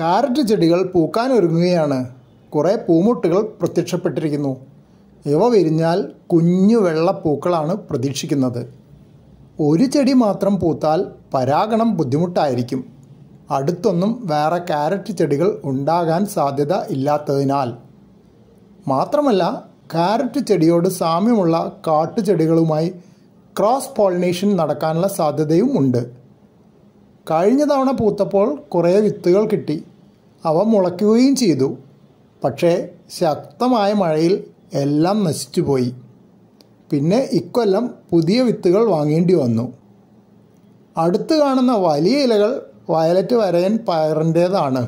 carrot ചെടികൾ പൂക്കാൻ ഒരുങ്ങുകയാണ് കുറേ പൂമുട്ടുകൾ പ്രത്യക്ഷപ്പെട്ടിരിക്കുന്നു ഇവ വിരിഞ്ഞാൽ കുഞ്ഞു വെള്ളപ്പൂക്കളാണ് പ്രതീക്ഷിക്കുന്നത് ഒരു ചെടി മാത്രം പൂത്താൽ പരാഗണം ബുദ്ധിമുട്ടായിരിക്കും അടുത്തൊന്നും വേറെ കാരറ്റ് ചെടികൾ ഉണ്ടാകാൻ സാധ്യത ഇല്ലാത്തതിനാൽ മാത്രമല്ല കാരറ്റ് ചെടിയോട് സാമ്യമുള്ള കാട്ടുചെടികളുമായി ക്രോസ് പോളിനേഷൻ നടക്കാനുള്ള സാധ്യതയും ഉണ്ട് കഴിഞ്ഞ തവണ പൂത്തപ്പോൾ കുറേ വിത്തുകൾ കിട്ടി അവ മുളയ്ക്കുകയും ചെയ്തു പക്ഷേ ശക്തമായ മഴയിൽ എല്ലാം നശിച്ചുപോയി പിന്നെ ഇക്കൊല്ലം പുതിയ വിത്തുകൾ വാങ്ങേണ്ടി വന്നു അടുത്ത് കാണുന്ന വലിയ ഇലകൾ വയലറ്റ് വരയൻ പയറിൻ്റേതാണ്